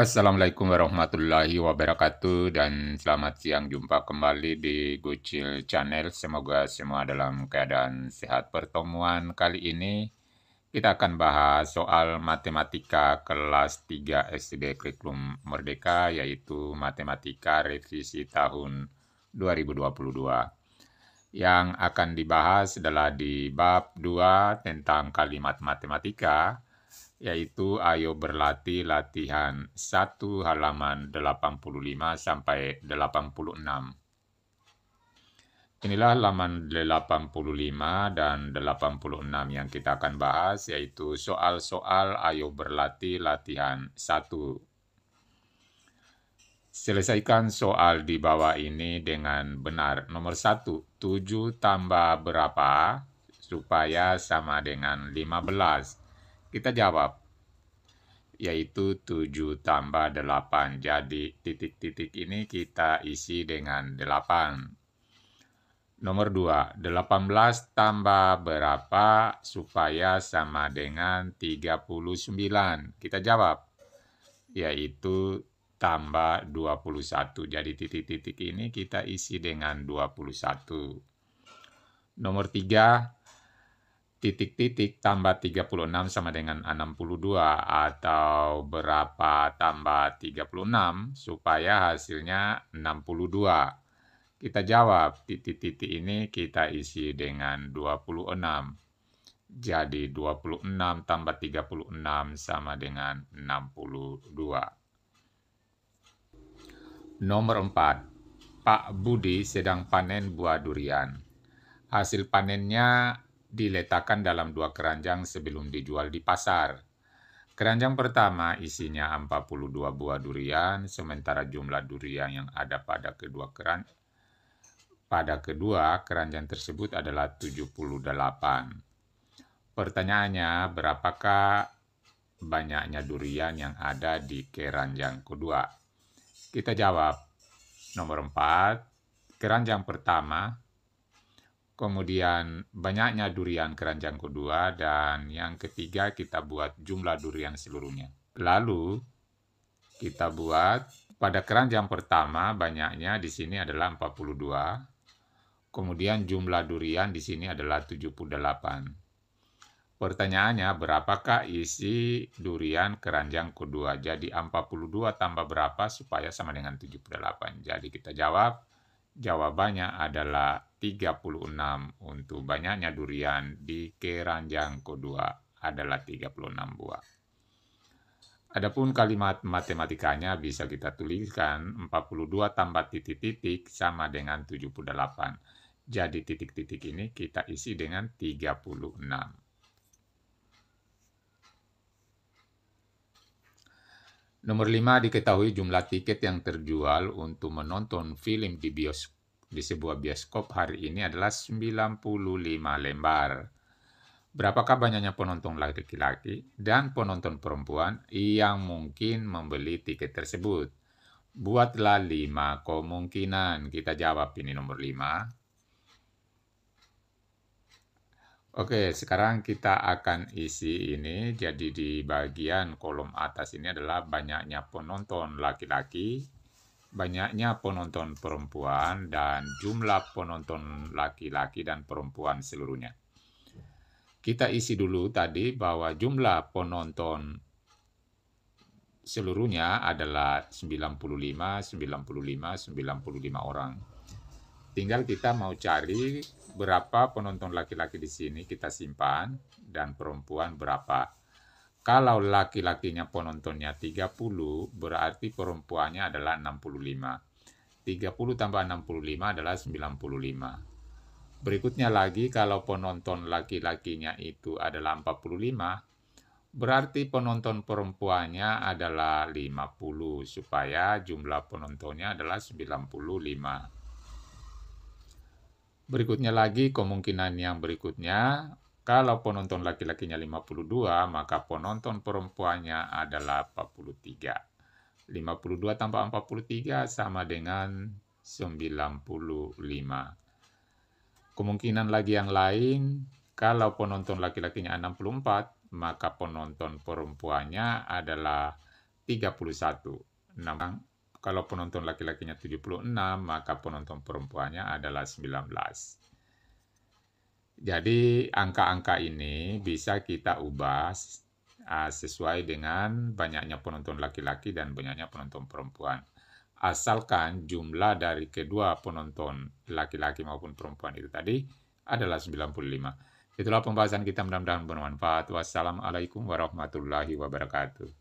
Assalamualaikum warahmatullahi wabarakatuh dan selamat siang jumpa kembali di Gucil Channel. Semoga semua dalam keadaan sehat. Pertemuan kali ini kita akan bahas soal matematika kelas 3 SD Kurikulum Merdeka yaitu matematika revisi tahun 2022. Yang akan dibahas adalah di bab 2 tentang kalimat matematika yaitu ayo berlatih latihan 1 halaman 85 sampai 86. Inilah halaman 85 dan 86 yang kita akan bahas yaitu soal-soal ayo berlatih latihan 1. Selesaikan soal di bawah ini dengan benar. Nomor 1, 7 tambah berapa supaya sama dengan 15. Kita jawab, yaitu 7 tambah 8. Jadi titik-titik ini kita isi dengan 8. Nomor 2, 18 tambah berapa supaya sama dengan 39? Kita jawab, yaitu tambah 21. Jadi titik-titik ini kita isi dengan 21. Nomor 3, titik-titik tambah 36 sama dengan 62 atau berapa tambah 36 supaya hasilnya 62. Kita jawab titik-titik ini kita isi dengan 26. Jadi 26 tambah 36 sama dengan 62. Nomor 4. Pak Budi sedang panen buah durian. Hasil panennya diletakkan dalam dua keranjang sebelum dijual di pasar. Keranjang pertama isinya 42 buah durian, sementara jumlah durian yang ada pada kedua keran pada kedua keranjang tersebut adalah 78. Pertanyaannya, berapakah banyaknya durian yang ada di keranjang kedua? Kita jawab. Nomor 4, keranjang pertama kemudian banyaknya durian keranjang kedua, dan yang ketiga kita buat jumlah durian seluruhnya. Lalu kita buat pada keranjang pertama banyaknya di sini adalah 42, kemudian jumlah durian di sini adalah 78. Pertanyaannya, berapakah isi durian keranjang kedua? Jadi 42 tambah berapa supaya sama dengan 78? Jadi kita jawab, jawabannya adalah 36. Untuk banyaknya durian di keranjang kedua adalah 36 buah. Adapun kalimat matematikanya bisa kita tuliskan 42 tambah titik-titik sama dengan 78. Jadi titik-titik ini kita isi dengan 36. Nomor 5 diketahui jumlah tiket yang terjual untuk menonton film di bioskop di sebuah bioskop hari ini adalah 95 lembar. Berapakah banyaknya penonton laki-laki dan penonton perempuan yang mungkin membeli tiket tersebut? Buatlah lima kemungkinan. Kita jawab ini nomor lima. Oke, sekarang kita akan isi ini. Jadi di bagian kolom atas ini adalah banyaknya penonton laki-laki banyaknya penonton perempuan dan jumlah penonton laki-laki dan perempuan seluruhnya. Kita isi dulu tadi bahwa jumlah penonton seluruhnya adalah 95, 95, 95 orang. Tinggal kita mau cari berapa penonton laki-laki di sini kita simpan dan perempuan berapa. Kalau laki-lakinya penontonnya 30, berarti perempuannya adalah 65. 30 tambah 65 adalah 95. Berikutnya lagi, kalau penonton laki-lakinya itu adalah 45, berarti penonton perempuannya adalah 50, supaya jumlah penontonnya adalah 95. Berikutnya lagi, kemungkinan yang berikutnya, kalau penonton laki-lakinya 52, maka penonton perempuannya adalah 43. 52 tambah 43 sama dengan 95. Kemungkinan lagi yang lain, kalau penonton laki-lakinya 64, maka penonton perempuannya adalah 31. 6 kalau penonton laki-lakinya 76, maka penonton perempuannya adalah 19. Jadi angka-angka ini bisa kita ubah ah, sesuai dengan banyaknya penonton laki-laki dan banyaknya penonton perempuan. Asalkan jumlah dari kedua penonton laki-laki maupun perempuan itu tadi adalah 95. Itulah pembahasan kita mudah-mudahan bermanfaat. Wassalamualaikum warahmatullahi wabarakatuh.